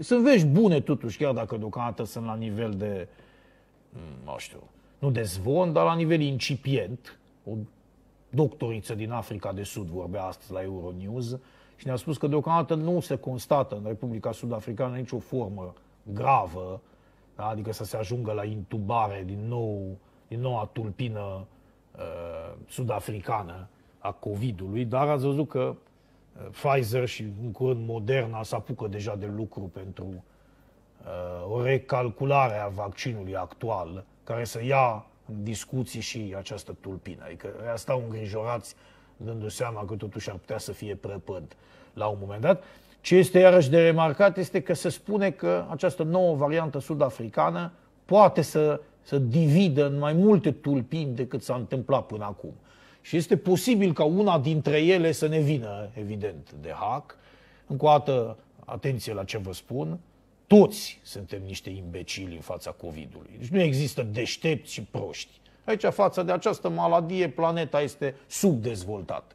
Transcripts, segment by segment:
Sunt vești bune totuși, chiar dacă deocamdată sunt la nivel de, mm, nu știu, nu de zvon, dar la nivel incipient. O doctoriță din Africa de Sud vorbea astăzi la Euronews și ne-a spus că deocamdată nu se constată în Republica Sud-Africană nicio formă gravă, da? adică să se ajungă la intubare din nou, din noua tulpină uh, sud-africană a COVID-ului, dar ați văzut că Pfizer și în curând Moderna se apucă deja de lucru pentru uh, o recalculare a vaccinului actual, care să ia în discuții și această tulpină. Adică stau îngrijorați dându seama că totuși ar putea să fie prăpăd la un moment dat. Ce este iarăși de remarcat este că se spune că această nouă variantă sud-africană poate să, să dividă în mai multe tulpini decât s-a întâmplat până acum. Și este posibil ca una dintre ele să ne vină, evident, de hack. Încă o dată, atenție la ce vă spun, toți suntem niște imbecili în fața COVID-ului. Deci nu există deștepți și proști. Aici, față de această maladie, planeta este subdezvoltată.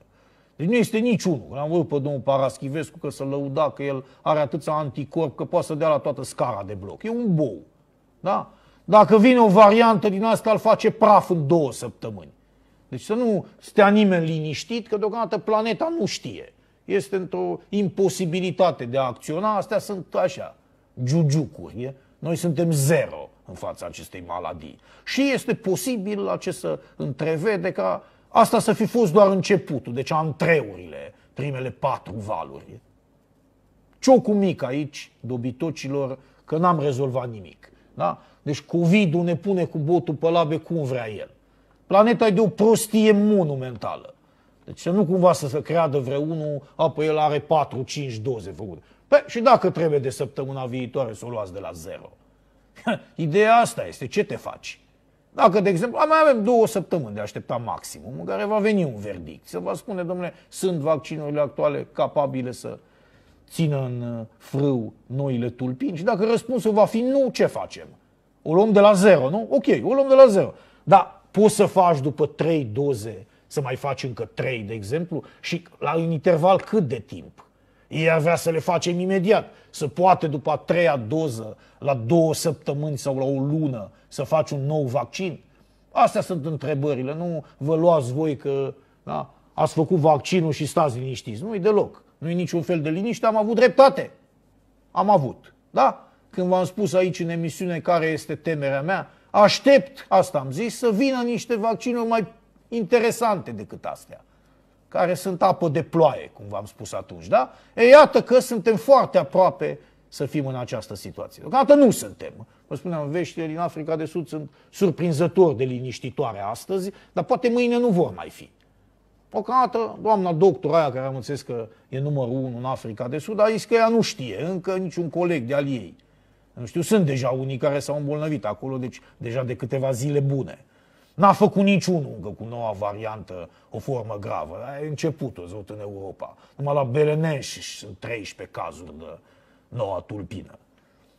Deci nu este niciunul. Am văzut pe domnul Paraschivescu că să lăuda că el are atâția anticorp că poate să dea la toată scara de bloc. E un bou. Da? Dacă vine o variantă din asta, îl face praf în două săptămâni. Deci să nu stea nimeni liniștit că deocamdată planeta nu știe. Este într-o imposibilitate de a acționa, astea sunt așa, giugiucuri. Noi suntem zero în fața acestei maladii. Și este posibil acest să întrevede ca asta să fi fost doar începutul, deci antreurile, primele patru valuri. Ciocu mic aici, dobitocilor, că n-am rezolvat nimic. Da? Deci covid ne pune cu botul pe labe cum vrea el. Planeta e de o prostie monumentală. Deci să nu cumva să se creadă vreunul, apoi el are 4-5 doze făcute. Păi și dacă trebuie de săptămâna viitoare să o luați de la zero? Ideea asta este, ce te faci? Dacă, de exemplu, mai avem două săptămâni de aștepta maximum, în care va veni un verdict, să vă spune, domnule, sunt vaccinurile actuale capabile să țină în uh, frâu noile tulpini și dacă răspunsul va fi nu, ce facem? O luăm de la zero, nu? Ok, o luăm de la zero. Dar Poți să faci după trei doze, să mai faci încă trei, de exemplu, și la un interval cât de timp? Ei ar vrea să le facem imediat, să poate după a treia doză, la două săptămâni sau la o lună, să faci un nou vaccin. Astea sunt întrebările, nu vă luați voi că da, ați făcut vaccinul și stați liniștiți. Nu-i deloc, nu-i niciun fel de liniște, am avut dreptate. Am avut, da? Când v-am spus aici în emisiune care este temerea mea, Aștept, asta am zis, să vină niște vaccinuri mai interesante decât astea, care sunt apă de ploaie, cum v-am spus atunci, da? E, iată că suntem foarte aproape să fim în această situație. Deocamdată nu suntem. Vă spuneam, veștile din Africa de Sud sunt surprinzător de liniștitoare astăzi, dar poate mâine nu vor mai fi. Deocamdată, doamna doctor aia, care am înțeles că e numărul unu în Africa de Sud, a zis că ea nu știe încă niciun coleg de-al ei nu știu, sunt deja unii care s-au îmbolnăvit acolo, deci deja de câteva zile bune. N-a făcut niciunul încă cu noua variantă o formă gravă. A început-o, zăut, în Europa. Numai la Belenes sunt 13 cazuri de noua tulpină.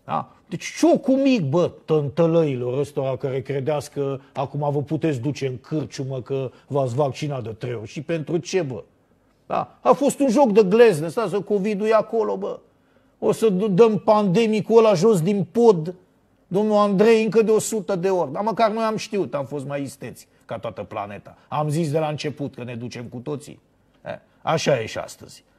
Da? Deci ce o cu mic, bă, tântălăilor ăstora care credeați că acum vă puteți duce în cârciumă că v-ați vaccinat de trei ori. Și pentru ce, bă? Da? A fost un joc de glezne, stați, covid acolo, bă o să dăm pandemicul ăla jos din pod, domnul Andrei, încă de 100 de ori. Dar măcar noi am știut, am fost mai isteți ca toată planeta. Am zis de la început că ne ducem cu toții. Așa e și astăzi.